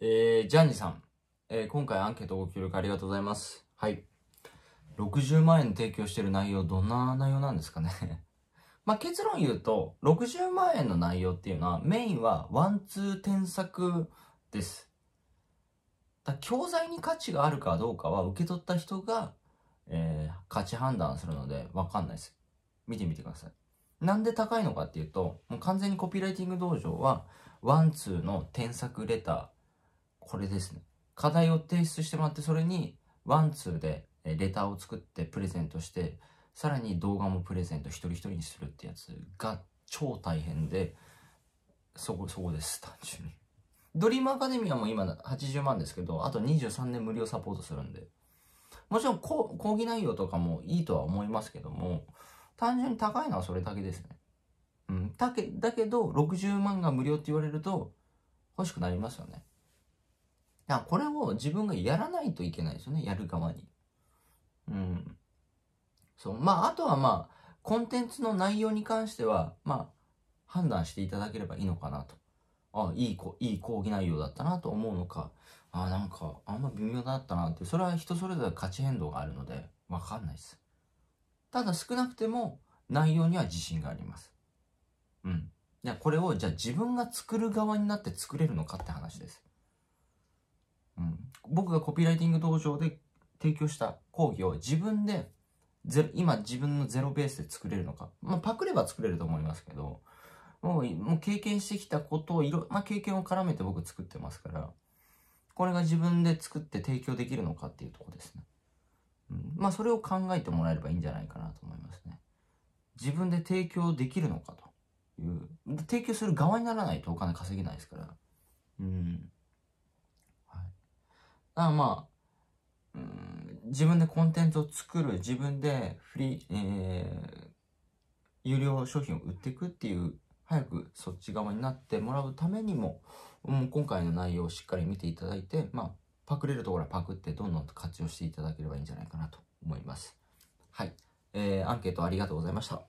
えー、ジャンニさん、えー、今回アンケートご協力ありがとうございます。はい。60万円提供してる内容、どんな内容なんですかね まあ、結論言うと、60万円の内容っていうのは、メインはワンツー添削です。だ教材に価値があるかどうかは、受け取った人が、えー、価値判断するので、わかんないです。見てみてください。なんで高いのかっていうと、もう完全にコピーライティング道場は、ワンツーの添削レター、これですね。課題を提出してもらって、それにワンツーでレターを作ってプレゼントして、さらに動画もプレゼント一人一人にするってやつが超大変で、そこ、そこです、単純に。ドリームアカデミアも今80万ですけど、あと23年無料サポートするんで。もちろん講義内容とかもいいとは思いますけども、単純に高いのはそれだけですね。うん。だけ、だけど、60万が無料って言われると、欲しくなりますよね。だこれを自分がやらないといけないですよね、やる側に。うん。そう。まあ、あとはまあ、コンテンツの内容に関しては、まあ、判断していただければいいのかなと。あいいいい講義内容だったなと思うのか、あなんか、あんま微妙だったなって、それは人それぞれ価値変動があるので、わかんないです。ただ少なくても、内容には自信があります。うん。これを、じゃあ自分が作る側になって作れるのかって話です。僕がコピーライティング道場で提供した講義を自分でゼロ今自分のゼロベースで作れるのか、まあ、パクれば作れると思いますけどもうもう経験してきたことをいろんな経験を絡めて僕作ってますからこれが自分で作って提供できるのかっていうとこですね、うん、まあそれを考えてもらえればいいんじゃないかなと思いますね自分で提供できるのかという提供する側にならないとお金稼げないですからうんまあ、うん、自分でコンテンツを作る、自分でフリー、えー、有料商品を売っていくっていう、早くそっち側になってもらうためにも、もう今回の内容をしっかり見ていただいて、まあ、パクれるところはパクってどんどん活用していただければいいんじゃないかなと思います。はい。えー、アンケートありがとうございました。